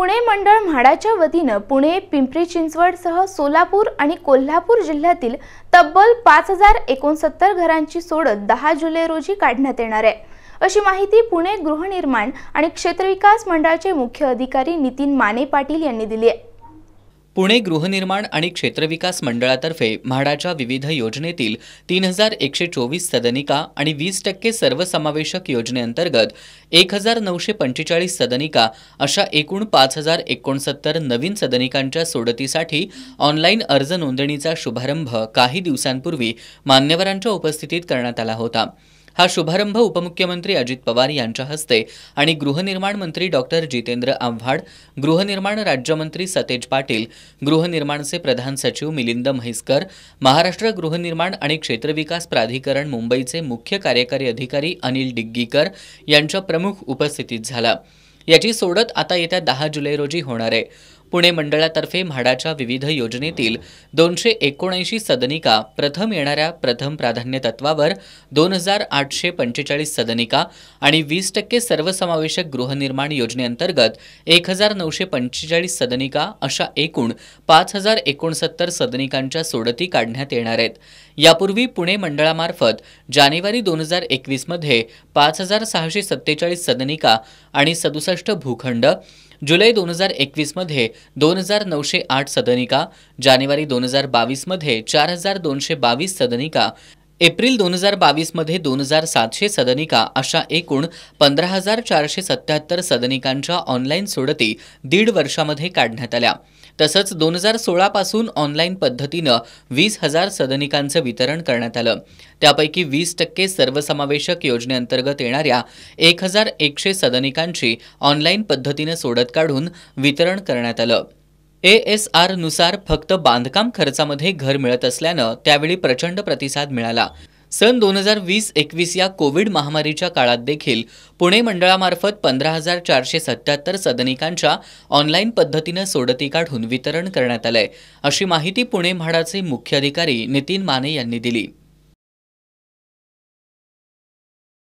पुणे मंडळ म्हाडाच्या वतीनं पुणे पिंपरी चिंचवडसह सोलापूर आणि कोल्हापूर जिल्ह्यातील तब्बल पाच हजार एकोणसत्तर घरांची सोडत दहा जुलै रोजी काढण्यात येणार आहे अशी माहिती पुणे गृहनिर्माण आणि क्षेत्रविकास मंडळाचे मुख्य अधिकारी नितीन माने पाटील यांनी दिली आहे पुणे गृहनिर्माण आणि क्षेत्रविकास मंडळातर्फे म्हाडाच्या विविध योजनेतील तीन हजार एकशे चोवीस सदनिका आणि वीस टक्के सर्वसमावेशक योजनेअंतर्गत एक हजार नऊशे पंचेचाळीस सदनिका अशा एकूण पाच हजार एकोणसत्तर नवीन सदनिकांच्या सोडतीसाठी ऑनलाईन अर्ज नोंदणीचा शुभारंभ काही दिवसांपूर्वी मान्यवरांच्या उपस्थितीत करण्यात आला होता हा शुभारंभ उपमुख्यमंत्री अजित पवार यांच्या हस्ते आणि गृहनिर्माण मंत्री डॉक्टर जितेंद्र आव्हाड गृहनिर्माण राज्यमंत्री सतेज पाटील गृहनिर्माणचे प्रधान सचिव मिलिंद म्हैसकर महाराष्ट्र गृहनिर्माण आणि क्षेत्रविकास प्राधिकरण मुंबईचे मुख्य कार्यकारी अधिकारी अनिल डिग्गीकर यांच्या प्रमुख उपस्थितीत झाला याची सोडत आता येत्या दहा जुलै रोजी होणार आहे पुणे मंडळातर्फे म्हाडाच्या विविध योजनेतील दोनशे एकोणऐंशी सदनिका प्रथम येणाऱ्या प्रथम प्राधान्य तत्वावर दोन हजार आठशे पंचेचाळीस सदनिका आणि वीस टक्के सर्वसमावेशक गृहनिर्माण योजनेअंतर्गत एक हजार नऊशे पंचेचाळीस सदनिका अशा एकूण पाच हजार एकोणसत्तर सदनिकांच्या सोडती काढण्यात येणार आहेत यापूर्वी पुणे मंडळामार्फत जानेवारी दोन हजार एकवीसमध्ये पाच हजार सहाशे सत्तेचाळीस सदनिका आणि सदुसष्ट भूखंड जुलै दोन हजार एकवीसमध्ये दोन हजार नऊशे आठ सदनिका जानेवारी दोन हजार बावीसमध्ये चार हजार दोनशे बावीस सदनिका एप्रिल दोन हजार बावीसमध्ये दोन हजार सातशे सदनिका अशा एकूण पंधरा हजार चारशे सत्याहत्तर सदनिकांच्या ऑनलाईन सोडती दीड वर्षामध्ये काढण्यात आल्या तसंच दोन हजार सोळापासून ऑनलाईन पद्धतीनं वीस हजार सदनिकांचं वितरण करण्यात आलं त्यापैकी वीस टक्के सर्वसमावेशक योजनेअंतर्गत येणाऱ्या एक हजार एकशे सदनिकांची ऑनलाईन पद्धतीनं सोडत काढून वितरण करण्यात आलं ए एस आरनुसार फक्त बांधकाम खर्चामध्ये घर मिळत असल्यानं त्यावेळी प्रचंड प्रतिसाद मिळाला सन दोन हजार वीस एकवीस या कोविड महामारीच्या काळात देखील पुणे मंडळामार्फत पंधरा हजार चारशे सत्याहत्तर सदनिकांच्या ऑनलाईन पद्धतीनं सोडती काढून वितरण करण्यात आलंय अशी माहिती पुणे म्हाडाचे मुख्याधिकारी नितीन माने यांनी दिली